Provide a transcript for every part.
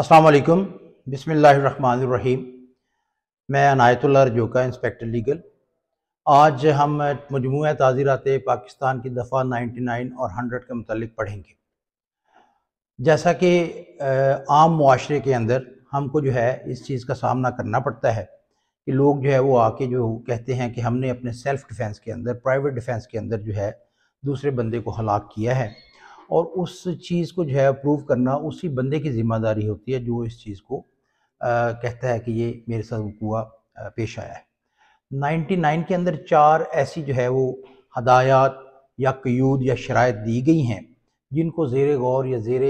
अस्सलाम बिसमीम मैं अनायतुल्ला रजोका इंस्पेक्टर लीगल आज हम मजमू ताज़ीरत पाकिस्तान की दफ़ा 99 और 100 के मतलब पढ़ेंगे जैसा कि आम माशरे के अंदर हमको जो है इस चीज़ का सामना करना पड़ता है कि लोग जो है वो आके जो कहते हैं कि हमने अपने सेल्फ़ डिफेंस के अंदर प्राइवेट डिफेंस के अंदर जो है दूसरे बंदे को हलाक किया है और उस चीज़ को जो है अप्रूव करना उसी बंदे की ज़िम्मेदारी होती है जो इस चीज़ को आ, कहता है कि ये मेरे साथ हुआ पेश आया है 99 के अंदर चार ऐसी जो है वो हदायत या क्यूद या शरात दी गई हैं जिनको जेर गौर या जेर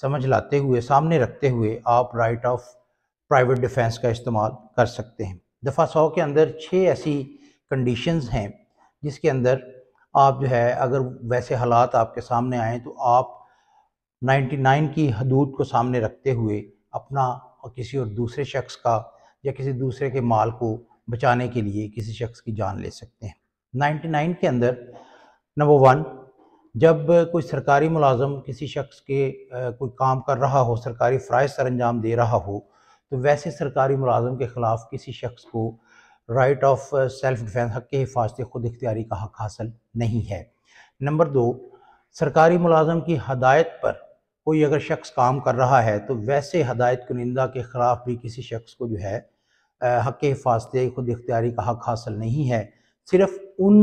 समझ लाते हुए सामने रखते हुए आप राइट ऑफ प्राइवेट डिफेंस का इस्तेमाल कर सकते हैं दफ़ा सौ के अंदर छः ऐसी कंडीशंस हैं जिसके अंदर आप जो है अगर वैसे हालात आपके सामने आए तो आप 99 की हदूद को सामने रखते हुए अपना और किसी और दूसरे शख्स का या किसी दूसरे के माल को बचाने के लिए किसी शख्स की जान ले सकते हैं 99 के अंदर नंबर वन जब कोई सरकारी मुलाजम किसी शख्स के कोई काम कर रहा हो सरकारी फ़्राइज सर अंजाम दे रहा हो तो वैसे सरकारी मुलाजम के ख़िलाफ़ किसी शख्स को राइट ऑफ सेल्फ डिफेंस हक की हिफाजती खुद इख्तियारी का हक हासिल नहीं है नंबर दो सरकारी मुलाजम की हदायत पर कोई अगर शख्स काम कर रहा है तो वैसे हदायत कुनिंदा के ख़िलाफ़ भी किसी शख्स को जो है हक हिफाजत खुद इख्तियारी का हक हासिल नहीं है सिर्फ उन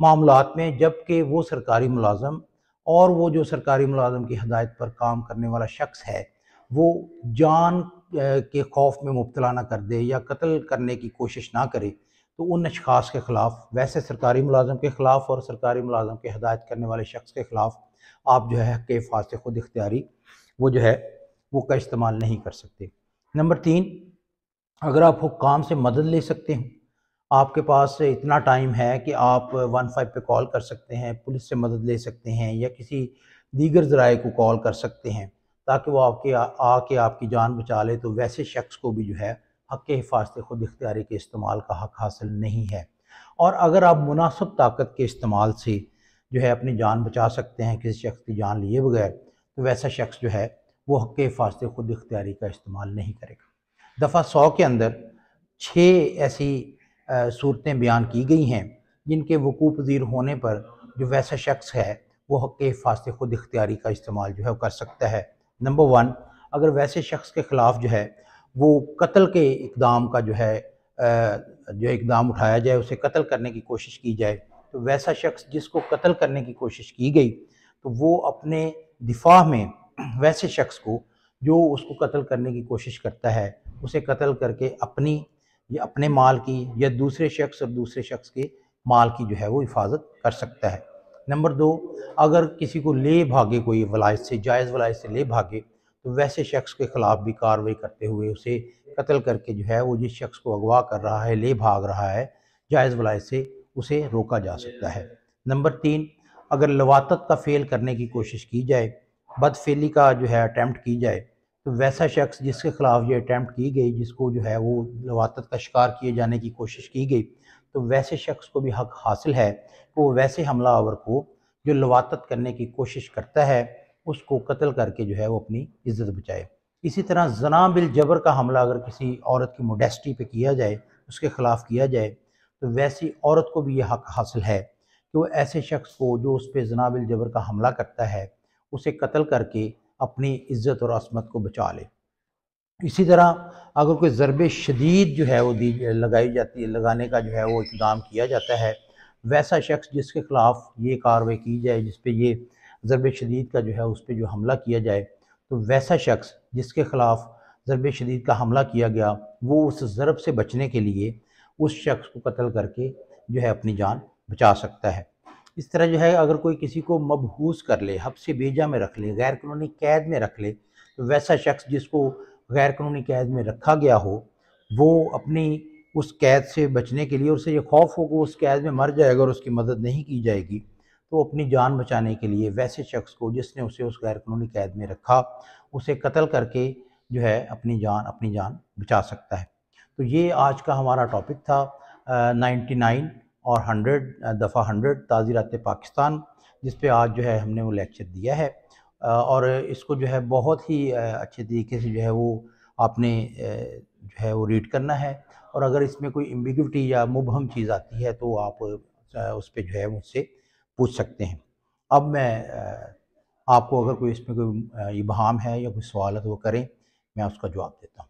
मामलों में जबकि वो सरकारी मुलाजम और वो जो सरकारी मुलाजम की हदायत पर काम करने वाला शख्स है वो जान के खौफ में मुबतला ना कर दे या कत्ल करने की कोशिश ना करे तो उन अशास के ख़िलाफ़ वैसे सरकारी मुलाजम के ख़िलाफ़ और सरकारी मुलाजम के हदायत करने वाले शख्स के ख़िलाफ़ आप जो है के फाज ख़ुद इख्तियारी वो जो है वो का इस्तेमाल नहीं कर सकते नंबर तीन अगर आप हुक्म से मदद ले सकते हैं आपके पास इतना टाइम है कि आप वन फाइव पर कॉल कर सकते हैं पुलिस से मदद ले सकते हैं या किसी दीगर ज़राए को कॉल कर सकते हैं ताकि वो आपके आके आपकी जान बचा ले तो वैसे शख्स को भी जो है हक हिफाजत खुद इख्तियारी के इस्तेमाल का हक हासिल नहीं है और अगर आप मुनासब ताकत के इस्तेमाल से जो है अपनी जान बचा सकते हैं किसी शख्स की जान लिए बगैर तो वैसा शख्स जो है वो हक हिफाजत खुद इख्तियारी का इस्तेमाल नहीं करेगा दफ़ा सौ के अंदर छः ऐसी सूरतें बयान की गई हैं जिनके वकूफ़ पजीर होने पर जो वैसा शख्स है वो हक हिफाजत खुद इख्तियारी का इस्तेमाल जो है वो कर सकता है नंबर वन अगर वैसे शख्स के ख़िलाफ़ जो है वो कत्ल के इकदाम का जो है जो इकदाम उठाया जाए उसे कत्ल करने की कोशिश की जाए तो वैसा शख्स जिसको कत्ल करने की कोशिश की गई तो वो अपने दिफा में वैसे शख्स को जो उसको कत्ल करने की कोशिश करता है उसे कत्ल करके अपनी या अपने माल की या दूसरे शख्स और दूसरे शख्स के माल की जो है वो हिफाजत कर सकता है नंबर दो अगर किसी को ले भागे कोई वलायत से जायज़ वलायत से ले भागे तो वैसे शख्स के ख़िलाफ़ भी कार्रवाई करते हुए उसे कत्ल करके जो है वो जिस शख्स को अगवा कर रहा है ले भाग रहा है जायज़ वलायत से उसे रोका जा सकता है नंबर तीन अगर लवातत का फ़ेल करने की कोशिश की जाए बदफेली का जो है अटैम्प्ट की जाए तो वैसा शख्स जिसके ख़िलाफ़ ये अटैम्प्ट की गई जिसको जो है वो लवातत का शिकार किए जाने की कोशिश की गई तो वैसे शख्स को भी हक हासिल है कि वो वैसे हमलावर को जो लवातत करने की कोशिश करता है उसको कत्ल करके जो है वो अपनी इज्जत बचाए इसी तरह जना बिल जबर का हमला अगर किसी औरत की मोडेस्टी पे किया जाए उसके ख़िलाफ़ किया जाए तो वैसी औरत को भी ये हक हासिल है कि वो ऐसे शख्स को जो उस पर जना बिल जबर का हमला करता है उसे कत्ल करके अपनी इज़्ज़त और असमत को बचा ले इसी तरह अगर कोई ज़रब शदीद जो है वो दी लगाई जाती है लगाने का जो है वो इकदाम किया जाता है वैसा शख्स जिसके ख़िलाफ़ ये कार्रवाई की जाए जिस पर ये ज़रब शदीद का जो है उस पर जो हमला किया जाए तो वैसा शख्स जिसके ख़िलाफ़ ज़रब शदीद का हमला किया गया वो उस ज़रब से बचने के लिए उस शख्स को कतल करके जो है अपनी जान बचा सकता है इस तरह जो है अगर कोई किसी को मबहूस कर ले हब से बेजा में रख ले गैर कानूनी कैद में रख ले तो वैसा शख्स जिसको गैर कानूनी कैद में रखा गया हो वो अपनी उस कैद से बचने के लिए उसे ये खौफ हो कि उस कैद में मर जाएगा और उसकी मदद नहीं की जाएगी तो अपनी जान बचाने के लिए वैसे शख्स को जिसने उसे उस गैर कानूनी कैद में रखा उसे कत्ल करके जो है अपनी जान अपनी जान बचा सकता है तो ये आज का हमारा टॉपिक था नाइन्टी नाइन और हंड्रेड दफ़ा हंड्रेड ताज़ीरात पाकिस्तान जिस पे आज जो है हमने वो लेक्चर दिया है और इसको जो है बहुत ही अच्छे तरीके से जो है वो आपने जो है वो रीड करना है और अगर इसमें कोई एम्बिगिटी या मुबहम चीज़ आती है तो आप उस पर जो है मुझसे पूछ सकते हैं अब मैं आपको अगर कोई इसमें कोई इबहम है या कोई सवाल है तो वो करें मैं उसका जवाब देता हूँ